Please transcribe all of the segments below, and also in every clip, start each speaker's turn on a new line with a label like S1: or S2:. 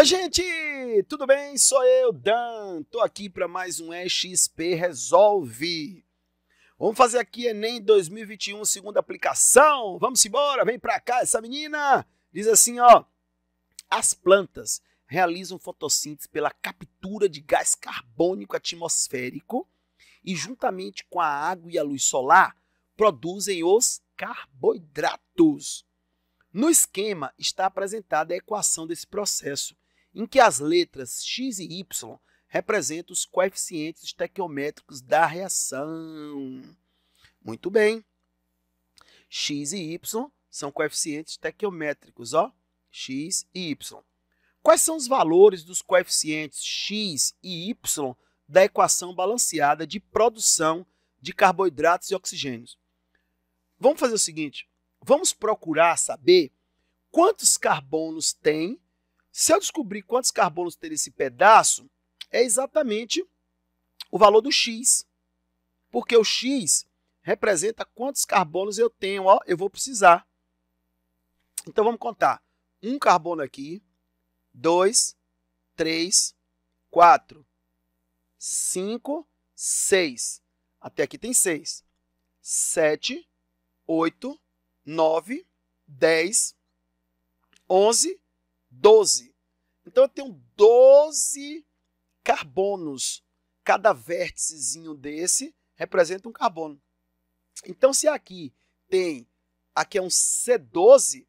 S1: Oi, gente! Tudo bem? Sou eu, Dan. Tô aqui para mais um XP Resolve. Vamos fazer aqui Enem 2021, segunda aplicação. Vamos embora, vem para cá essa menina. Diz assim, ó: As plantas realizam fotossíntese pela captura de gás carbônico atmosférico e juntamente com a água e a luz solar produzem os carboidratos. No esquema está apresentada a equação desse processo em que as letras x e y representam os coeficientes estequiométricos da reação. Muito bem. x e y são coeficientes estequiométricos, ó, x e y. Quais são os valores dos coeficientes x e y da equação balanceada de produção de carboidratos e oxigênios? Vamos fazer o seguinte, vamos procurar saber quantos carbonos tem se eu descobrir quantos carbonos tem esse pedaço, é exatamente o valor do x. Porque o x representa quantos carbonos eu tenho, eu vou precisar. Então vamos contar. Um carbono aqui, dois, três, quatro, cinco, seis. Até aqui tem seis. Sete, oito, nove, dez, onze, 12. Então eu tenho 12 carbonos. Cada vérticezinho desse representa um carbono. Então se aqui tem, aqui é um C12,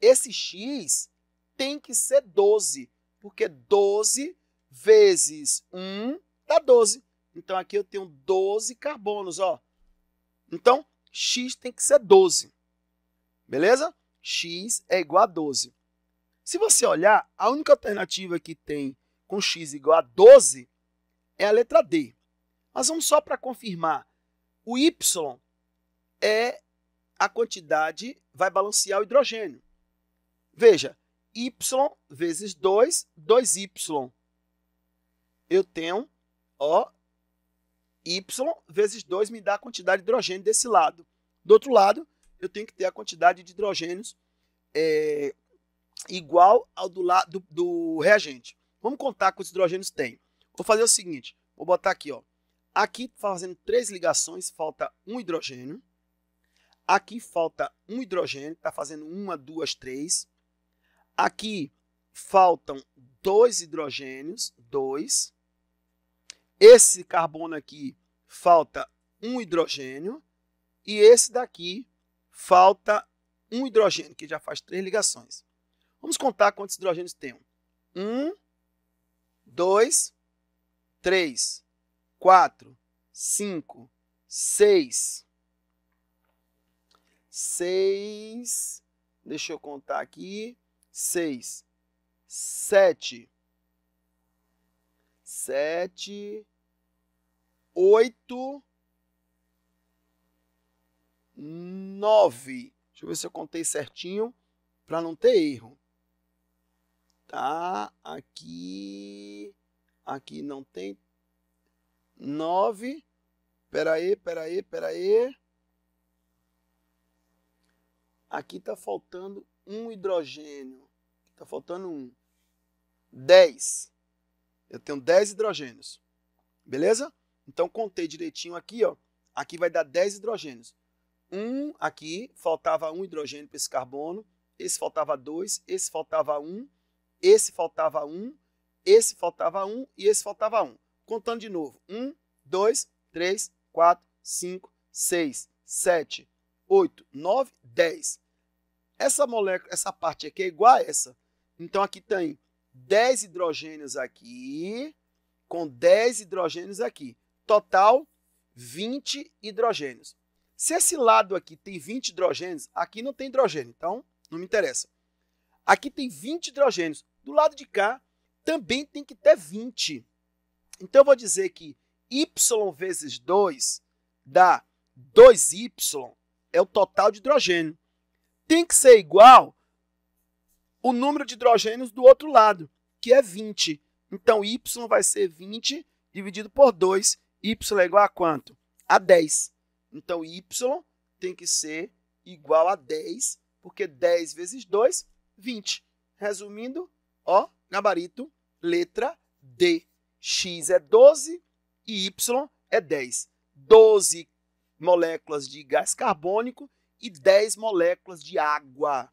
S1: esse X tem que ser 12, porque 12 vezes 1 dá 12. Então aqui eu tenho 12 carbonos, ó. Então x tem que ser 12. Beleza? x é igual a 12. Se você olhar, a única alternativa que tem com x igual a 12 é a letra D. Mas vamos só para confirmar. O y é a quantidade, vai balancear o hidrogênio. Veja, y vezes 2, 2y. Eu tenho, ó, y vezes 2 me dá a quantidade de hidrogênio desse lado. Do outro lado, eu tenho que ter a quantidade de hidrogênios é, igual ao do, do, do reagente. Vamos contar quantos hidrogênios tem. Vou fazer o seguinte, vou botar aqui, ó. Aqui tá fazendo três ligações, falta um hidrogênio. Aqui falta um hidrogênio, está fazendo uma, duas, três. Aqui faltam dois hidrogênios, dois. Esse carbono aqui falta um hidrogênio. E esse daqui falta um hidrogênio, que já faz três ligações. Vamos contar quantos hidrogênios tem. Um, dois, três, quatro, cinco, seis. Seis. Deixa eu contar aqui. Seis. Sete. Sete. Oito. Nove. Deixa eu ver se eu contei certinho para não ter erro tá? Aqui, aqui não tem. 9. Peraí, peraí, peraí. Aqui está faltando um hidrogênio. Está faltando um. 10. Eu tenho 10 hidrogênios. Beleza? Então, contei direitinho aqui, ó. Aqui vai dar 10 hidrogênios. Um aqui, faltava um hidrogênio para esse carbono. Esse faltava dois, esse faltava um esse faltava um, esse faltava um e esse faltava um. Contando de novo: 1, 2, 3, 4, 5, 6, 7, 8, 9, 10. Essa molécula, essa parte aqui é igual a essa. Então aqui tem 10 hidrogênios aqui com 10 hidrogênios aqui. Total 20 hidrogênios. Se esse lado aqui tem 20 hidrogênios, aqui não tem hidrogênio, então não me interessa. Aqui tem 20 hidrogênios. Do lado de cá, também tem que ter 20. Então, eu vou dizer que y vezes 2 dá 2y, é o total de hidrogênio. Tem que ser igual o número de hidrogênios do outro lado, que é 20. Então, y vai ser 20 dividido por 2. y é igual a quanto? A 10. Então, y tem que ser igual a 10, porque 10 vezes 2, 20. Resumindo, ó, gabarito, letra D. X é 12 e Y é 10. 12 moléculas de gás carbônico e 10 moléculas de água.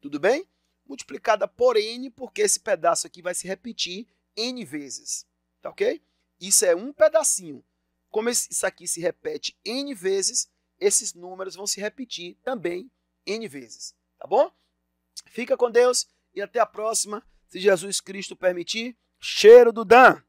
S1: Tudo bem? Multiplicada por N, porque esse pedaço aqui vai se repetir N vezes. Tá ok? Isso é um pedacinho. Como isso aqui se repete N vezes, esses números vão se repetir também N vezes. Tá bom? Fica com Deus e até a próxima, se Jesus Cristo permitir. Cheiro do Dan!